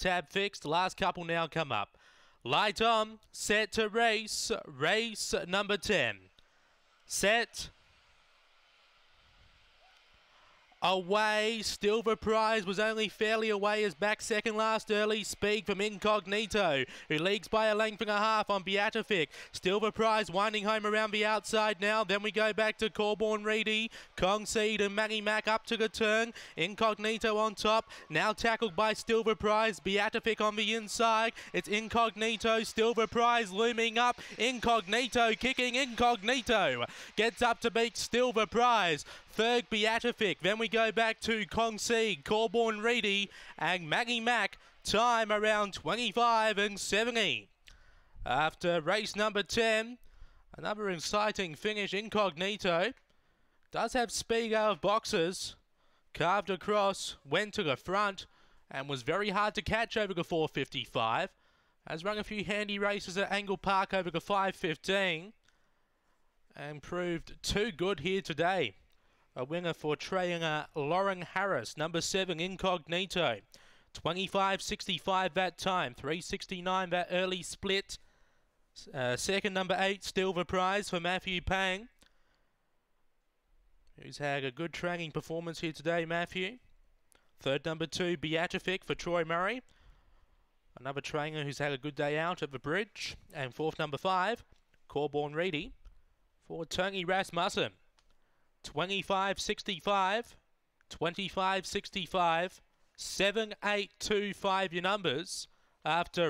Tab fixed. Last couple now come up. Light on. Set to race. Race number 10. Set away. Silver Prize was only fairly away as back second last early. Speed from Incognito, who leagues by a length and a half on Beatific. Silver Prize winding home around the outside now. Then we go back to Corborn Reedy, Kongseed and Maggie Mac up to the turn. Incognito on top. Now tackled by Silver Prize. Beatific on the inside. It's Incognito. Silver Prize looming up. Incognito kicking. Incognito gets up to beat Silver Prize. Third Beatific. Then we go back to Kong C, Corborn Reedy, and Maggie Mack. Time around 25 and 70. After race number 10, another exciting finish incognito. Does have speed out of boxes. Carved across, went to the front, and was very hard to catch over the 455. Has run a few handy races at Angle Park over the 515 and proved too good here today. A winger for trainer Lauren Harris, number 7, Incognito. 25.65 that time, 3.69 that early split. Uh, second number 8, Silver Prize for Matthew Pang. Who's had a good training performance here today, Matthew. Third number 2, Beatific for Troy Murray. Another trainer who's had a good day out at the bridge. And fourth number 5, Corborn Reedy for Tony Rasmussen. 25 65, 25 65, 7 8 2 5 your numbers after